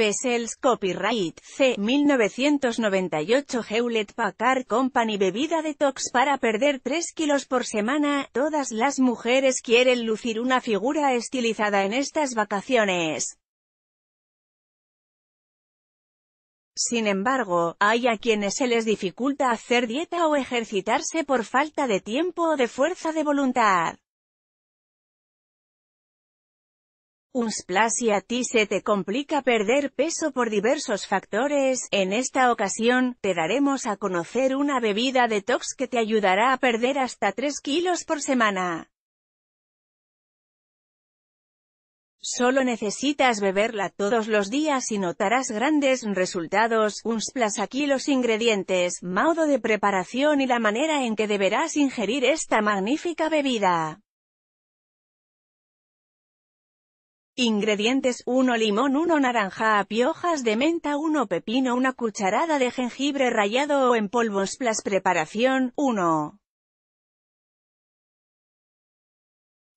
Bessel's Copyright C. 1998 Hewlett Packard Company Bebida detox para perder 3 kilos por semana. Todas las mujeres quieren lucir una figura estilizada en estas vacaciones. Sin embargo, hay a quienes se les dificulta hacer dieta o ejercitarse por falta de tiempo o de fuerza de voluntad. y a ti se te complica perder peso por diversos factores, en esta ocasión, te daremos a conocer una bebida detox que te ayudará a perder hasta 3 kilos por semana. Solo necesitas beberla todos los días y notarás grandes resultados. Unsplash aquí los ingredientes, modo de preparación y la manera en que deberás ingerir esta magnífica bebida. Ingredientes 1 limón 1 naranja piojas de menta 1 pepino 1 cucharada de jengibre rallado o en polvos plas preparación 1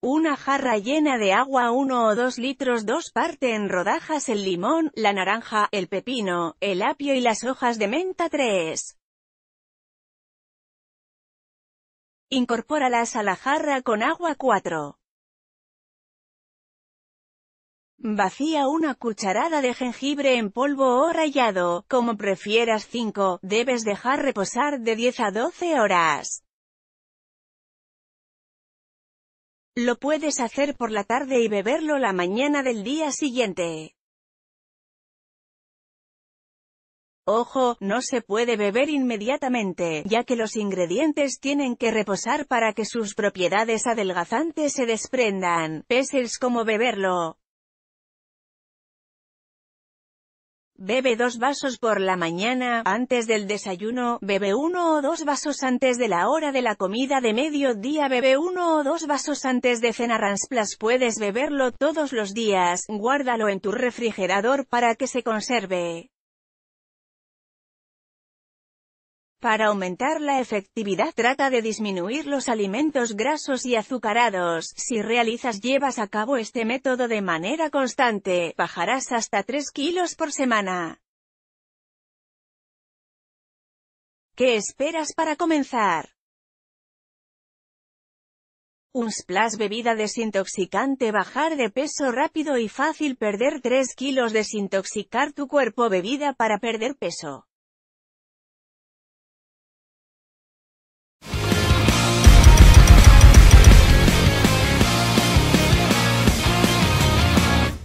Una jarra llena de agua 1 o 2 litros 2 parte en rodajas el limón, la naranja, el pepino, el apio y las hojas de menta 3 Incorpóralas a la jarra con agua 4 Vacía una cucharada de jengibre en polvo o rallado, como prefieras 5, debes dejar reposar de 10 a 12 horas. Lo puedes hacer por la tarde y beberlo la mañana del día siguiente. Ojo, no se puede beber inmediatamente, ya que los ingredientes tienen que reposar para que sus propiedades adelgazantes se desprendan. Peses como beberlo. Bebe dos vasos por la mañana, antes del desayuno, bebe uno o dos vasos antes de la hora de la comida de mediodía, bebe uno o dos vasos antes de cena Ransplas puedes beberlo todos los días, guárdalo en tu refrigerador para que se conserve. Para aumentar la efectividad trata de disminuir los alimentos grasos y azucarados. Si realizas llevas a cabo este método de manera constante, bajarás hasta 3 kilos por semana. ¿Qué esperas para comenzar? Un splash bebida desintoxicante Bajar de peso rápido y fácil Perder 3 kilos Desintoxicar tu cuerpo Bebida para perder peso